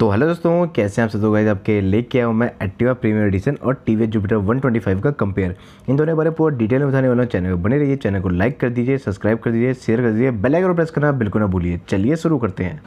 तो हेलो दोस्तों कैसे हैं आप सब लोग आपके लेके आया हूँ मैं एक्टिवा प्रीमियर एडिशन और टी वी जुपिटर 125 का कंपेयर इन दोनों के बारे में पूरा डिटेल में बताने वाला हूँ चैनल पर बने रहिए चैनल को लाइक कर दीजिए सब्सक्राइब कर दीजिए शेयर कर दीजिए बेल आइकन प्रेस करना बिल्कुल ना भूलिए चलिए शुरू करते हैं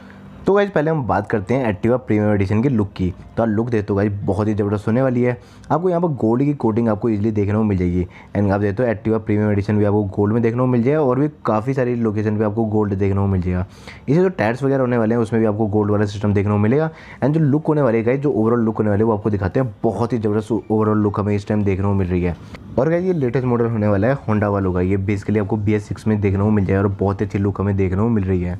तो गाइज पहले हम बात करते हैं एक्टिवा प्रीमियम एडिशन की लुक की तो आप लुक देते हो गाइज बहुत ही ज़बरदस्त होने वाली है आपको यहाँ पर गोल्ड की कोटिंग आपको इजीली देखने को मिल जाएगी एंड आप देखते हो एक्टिवा प्रीमियम एडिशन भी आपको गोल्ड में देखने को मिल जाएगा और भी काफ़ी सारी लोकेशन पर आपको गोल्ड देखने को मिल जाएगा इसे जो टायर्स वगैरह होने वाले हैं उसमें भी आपको गोल्ड वाला सिस्टम देखने को मिलेगा एंड जो लुक होने वाली गाइज जो ओवरऑल लुक होने वाले वो आपको दिखाते हैं बहुत ही ज़बरदस्त ओवरऑल लुक हमें इस टाइम देखने को मिल रही है और क्या ये लेटेस्ट मॉडल होने वाला है होंडा वालों का ये बेसिकली आपको बी एस सिक्स में देखने को मिल जाएगा और बहुत अच्छी लुक हमें देखने को मिल रही है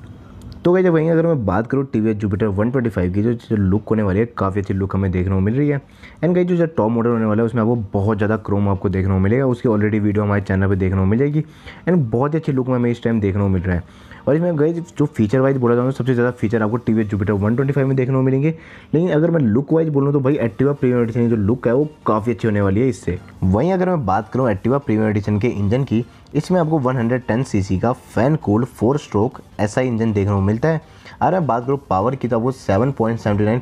तो कहते जब वहीं अगर मैं बात करूँ T V S Jupiter one twenty five की जो, जो लुक होने वाली है काफ़ी अच्छी लुक हमें देखने को मिल रही है एंड कहीं जो जो टॉप मॉडल होने वाला है उसमें आपको बहुत ज़्यादा क्रोम आपको देखने को मिलेगा उसकी ऑलरेडी वीडियो हमारे चैनल पर देखने को मिलेगी एंड बहुत ही अच्छी लुक में हमें इस टाइम देखने को मिल रहा है और इसमें गई जो फीचर वाइज बोला जाऊँगा तो सबसे ज़्यादा फीचर आपको T V Jupiter one twenty में देखने को मिलेंगे लेकिन अगर मैं लुक वाइज बोलूँ तो भाई एक्टिवा प्रीमियम एडिशन जो लुक है वो काफ़ी अच्छी होने वाली है इससे वहीं अगर मैं बात करूँ एक्टिवा प्रीमियम एडिशन के इंजन की इसमें आपको सी सी का फैन कोल्ड फोर स्ट्रोक ऐसा इंजन देखने को मिलता है अगर मैं बात करूँ पावर की तो आपको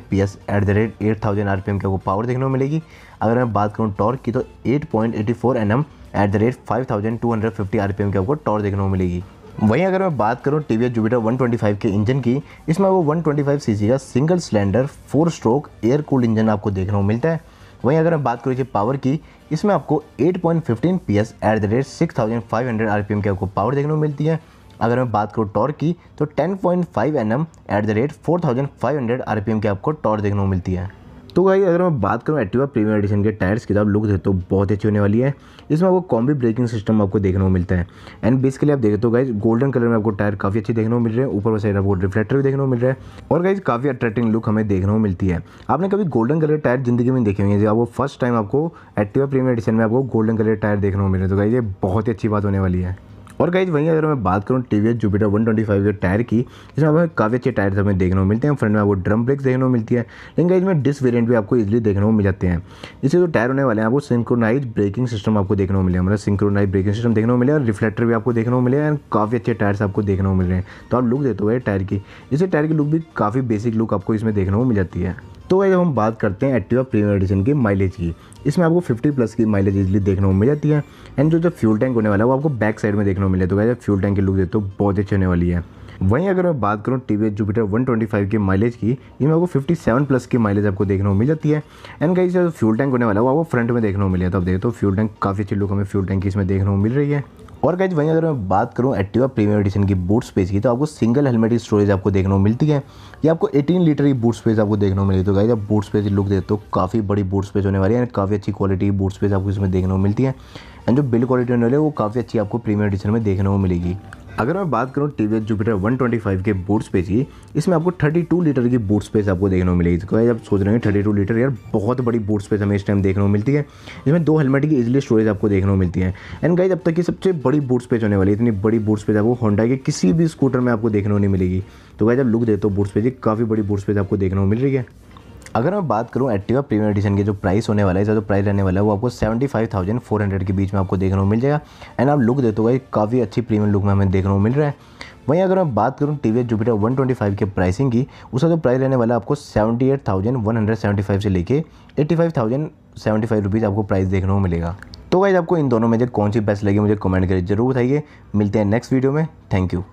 P S at the rate eight thousand R P M की आपको पावर देखने को मिलेगी अगर मैं बात करूँ टॉर्क की तो eight point eighty four N M at the rate five thousand two hundred fifty R P M की आपको टॉर्क देखने को मिलेगी वहीं अगर मैं बात करूँ टी वी जुपिटर 125 के इंजन की इसमें वो 125 सीसी का single cylinder four stroke air cooled engine आपको देखने को मिलता है वहीं अगर मैं बात करूं इसे पावर की इसमें आपको 8.15 S at the rate 6500 RPM की आपको पावर देखने को मिलती है अगर मैं बात करूँ टॉर्क की तो ten point five at the rate four RPM की आपको टॉर्क देखने को मिलती है तो भाई अगर मैं बात करूँ एक्टिवा प्रीमियम एडिशन के टायर्स की तो आप लुक देते हो बहुत अच्छी होने वाली है इसमें आपको कॉम्बी ब्रेकिंग सिस्टम आपको देखने को मिलता है एंड बेसिकली आप देखते हो तो गाइज गोल्डन कलर में आपको टायर काफ़ी अच्छे देखने को मिल रहे हैं ऊपर साइड आपको रिफ्लेक्टर भी देखने को मिल रहा है और गाइज काफ़ी अट्रैक्टिंग लुक हमें देखने को मिलती है आपने कभी गोल्डन कलर टायर जिंदगी में देखे हैं जब आपको फर्स्ट टाइम आपको एक्टिवा प्रीमियम एडिशन में आपको गोल्डन कलर टायर देखने को मिल रहे हैं तो गाइज ये बहुत ही अच्छी बात होने वाली है और गाइज वहीं अगर मैं बात करूँ T V Jupiter one twenty five के टायर की इसमें हमें काफ़ी अच्छे टायर्स हमें देखने को मिलते हैं फ्रंट में आपको ड्रम ब्रेक्स देखने को मिलती है लेकिन गाइज में डिस वेरियंट भी आपको इजिली देखने को मिल जाते हैं इससे जो टायर होने वाले हैं आपको सिंक्रोनाइज ब्रेकिंग सिस्टम आपको देखने को मिले मतलब सिंक्रोनाइज ब्रेकिंग सिस्टम देखने को मिले और रिफ्लेक्टर भी आपको देखने को मिले एंड काफ़ी अच्छे टायर्स आपको देखने को मिल रहे हैं तो आप लुक देते हुए टायर की इससे टायर की लुक भी काफ़ी बेसिक लुक आपको इसमें देखने को मिल जाती है तो जब हम बात करते हैं एक्टिवा प्रीमियर एडिशन की माइलेज की इसमें आपको 50 प्लस की माइलेज इजली देखने को मिल जाती है एंड जो जो फ्यूल टैंक होने वाला है वो आपको बैक साइड में देखने को मिले तो क्या फ्यूल टैंक की लुक देते हो बहुत अच्छी होने वाली है वहीं अगर मैं बात करूँ टी वी जुपिटर 125 की माइलेज की इसमें आपको 57 प्लस की माइलेज आपको देखने को मिल जाती है एंड कहीं जो फ्यूल टैंक होने वाला है वो आपको फ्रंट में देखने को है तो आप देखते हो फ्यूल टैंक काफ़ी अच्छी लुक हमें फ्यूल टैंक की इसमें देखने को मिल रही है और गाइज वहीं अगर मैं बात करूँ एक्टिवा प्रीमियम एडिशन की बूट स्पेस की तो आपको सिंगल हेलमेट की स्टोरेज आपको देखने को मिलती है या आपको 18 लीटर की बूट स्पेस आपको देखने को मिलेगी तो गाइज आप बूट स्पेस लुक देते हो काफ़ी बड़ी बूट स्पेस होने वाली है एंड काफ़ी अच्छी क्वालिटी की बूट स्पेस आपको इसमें देखने को मिलती है एंड जो बिल्ड क्वालिटी होने वाली है वो काफ़ी अच्छी आपको प्रीमियम एडिशन में देखने को मिलेगी अगर मैं बात करूँ T V S Jupiter one twenty five के बूट स्पेस की इसमें आपको थर्टी टू लीटर की बूट स्पेस आपको देखने को मिलेगी तो आप सोच रहे हैं थर्टी टू लीटर यार बहुत बड़ी बूट स्पेस हमें इस टाइम देखने को मिलती है इसमें दो हेलमेट की इजिली स्टोरेज आपको देखने को मिलती है एंड गाइज अब तक की सबसे बड़ी बूट स्पेस होने वाली इतनी बड़ी बूट स्पेस आपको होंडा के किसी भी स्कूटर में आपको देखने को नहीं मिलेगी तो गाइज आप लुक देते हो बूट स्पेस की काफ़ी बड़ी बूट स्पेस आपको देखने को मिल रही है अगर मैं बात करूँ एक्टिवा प्रीमियम एडिशन के जो प्राइस होने वाला है इसका जो प्राइस रहने वाला है वो आपको seventy five thousand four hundred के बीच में आपको देखने को मिल जाएगा एंड आप लुक देते हुए काफ़ी अच्छी प्रीमियम लुक में हमें देखने को मिल रहा है वहीं अगर मैं बात करूँ T V Jupiter one twenty five के प्राइसिंग की उसका जो प्राइस रहने वाला है आपको seventy eight thousand one hundred seventy five से लेके eighty five thousand seventy five rupees आपको प्राइस देखने को मिलेगा तो वाइज आपको इन दोनों में से कौन सी बेस्ट लगी मुझे कमेंट करिए जरूर बताइए मिलते हैं नेक्स्ट वीडियो में थैंक यू